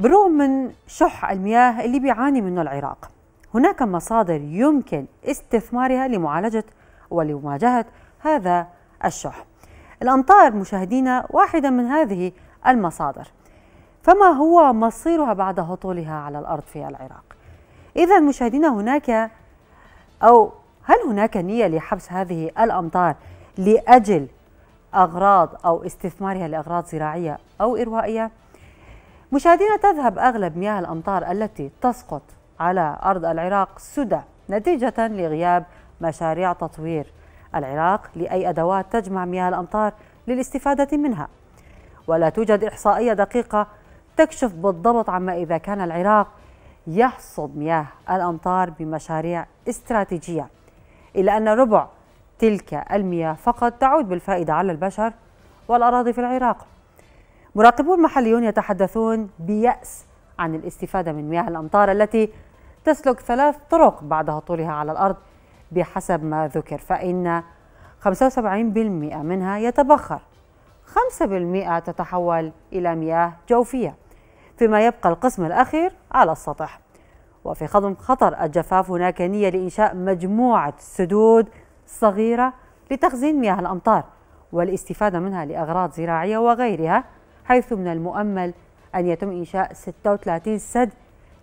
بالرغم من شح المياه اللي بيعاني منه العراق هناك مصادر يمكن استثمارها لمعالجة ولمواجهة هذا الشح الأمطار مشاهدينا واحدة من هذه المصادر فما هو مصيرها بعد هطولها على الأرض في العراق؟ إذا مشاهدينا هناك أو هل هناك نية لحبس هذه الأمطار لأجل أغراض أو استثمارها لأغراض زراعية أو إروائية؟ مشاهدينا تذهب أغلب مياه الأمطار التي تسقط على أرض العراق سدى نتيجة لغياب مشاريع تطوير العراق لأي أدوات تجمع مياه الأمطار للاستفادة منها ولا توجد إحصائية دقيقة تكشف بالضبط عما إذا كان العراق يحصد مياه الأمطار بمشاريع استراتيجية إلا أن ربع تلك المياه فقط تعود بالفائدة على البشر والأراضي في العراق مراقبون محليون يتحدثون بيأس عن الاستفادة من مياه الأمطار التي تسلك ثلاث طرق بعد هطولها على الأرض بحسب ما ذكر فإن 75% منها يتبخر 5% تتحول إلى مياه جوفية فيما يبقى القسم الأخير على السطح وفي خضم خطر الجفاف هناك نية لإنشاء مجموعة سدود صغيرة لتخزين مياه الأمطار والاستفادة منها لأغراض زراعية وغيرها حيث من المؤمل أن يتم إنشاء 36 سد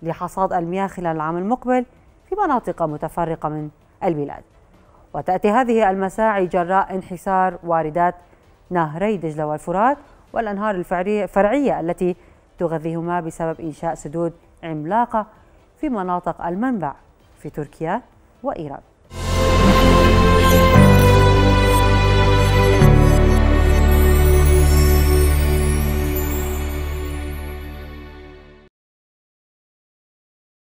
لحصاد المياه خلال العام المقبل في مناطق متفرقة من البلاد وتأتي هذه المساعي جراء انحسار واردات نهري دجلة والفرات والأنهار الفرعية التي تغذيهما بسبب إنشاء سدود عملاقة في مناطق المنبع في تركيا وإيران